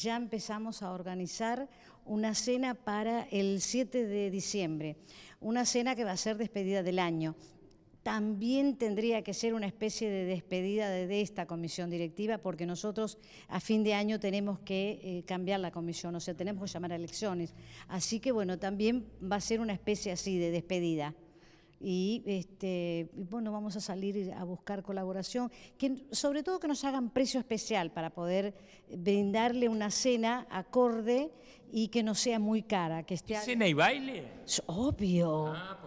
Ya empezamos a organizar una cena para el 7 de diciembre, una cena que va a ser despedida del año. También tendría que ser una especie de despedida de esta comisión directiva porque nosotros a fin de año tenemos que eh, cambiar la comisión, o sea, tenemos que llamar a elecciones. Así que bueno, también va a ser una especie así de despedida y este, bueno, vamos a salir a buscar colaboración, que, sobre todo que nos hagan precio especial para poder brindarle una cena acorde y que no sea muy cara. Que esté ¿Cena y baile? obvio. Ah,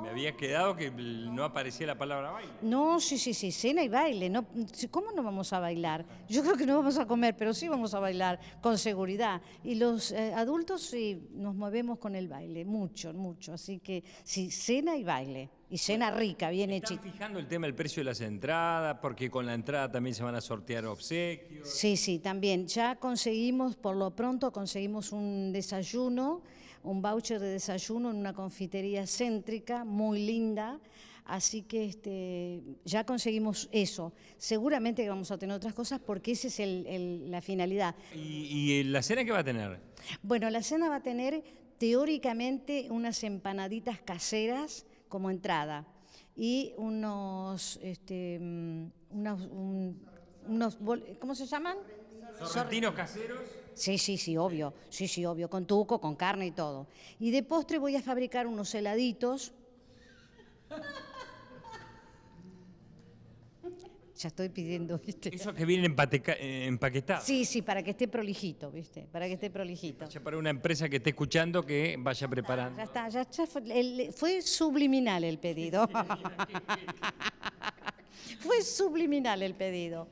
me había quedado que no aparecía la palabra baile. No, sí, sí, sí, cena y baile. No, ¿Cómo no vamos a bailar? Yo creo que no vamos a comer, pero sí vamos a bailar con seguridad. Y los eh, adultos sí nos movemos con el baile, mucho, mucho. Así que sí, cena y baile y cena rica, bien hecha. ¿Están fijando el tema del precio de las entradas? Porque con la entrada también se van a sortear obsequios. Sí, sí, también. Ya conseguimos, por lo pronto, conseguimos un desayuno, un voucher de desayuno en una confitería céntrica, muy linda. Así que este, ya conseguimos eso. Seguramente vamos a tener otras cosas porque esa es la finalidad. ¿Y, ¿Y eh, la cena qué va a tener? Bueno, la cena va a tener teóricamente unas empanaditas caseras como entrada y unos, este, mm, unos, ¿cómo se llaman? Sorrentinos caseros. Sí, sí, sí, obvio, sí, sí, obvio, con tuco, con carne y todo. Y de postre voy a fabricar unos heladitos ya estoy pidiendo, ¿viste? Eso que vienen eh, empaquetados. Sí, sí, para que esté prolijito, ¿viste? Para que esté prolijito. Ya para una empresa que esté escuchando que vaya preparando. Ya está, ya, está, fue, subliminal el pedido. fue subliminal el pedido.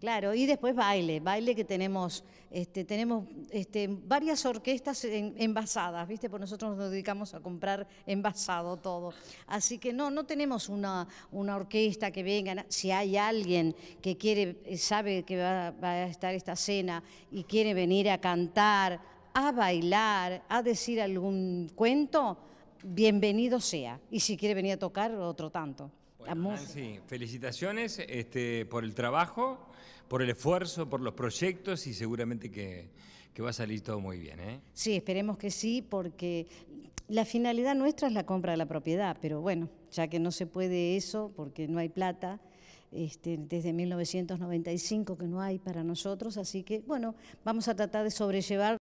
Claro, y después baile, baile que tenemos, este, tenemos este, varias orquestas envasadas, ¿viste? Por nosotros nos dedicamos a comprar envasado todo. Así que no, no tenemos una, una orquesta que venga. Si hay alguien que quiere, eh, sabe que va a estar esta cena y quiere venir a cantar, a bailar, a decir algún cuento, bienvenido sea. Y si quiere venir a tocar, otro tanto. Bueno, felicitaciones este, por el trabajo, por el esfuerzo, por los proyectos y seguramente que, va a salir todo muy bien. ¿eh? Sí, esperemos que sí, porque la finalidad nuestra es la compra de la propiedad, pero bueno, ya que no se puede eso porque no hay plata, este, desde 1995 que no hay para nosotros, así que bueno, vamos a tratar de sobrellevar.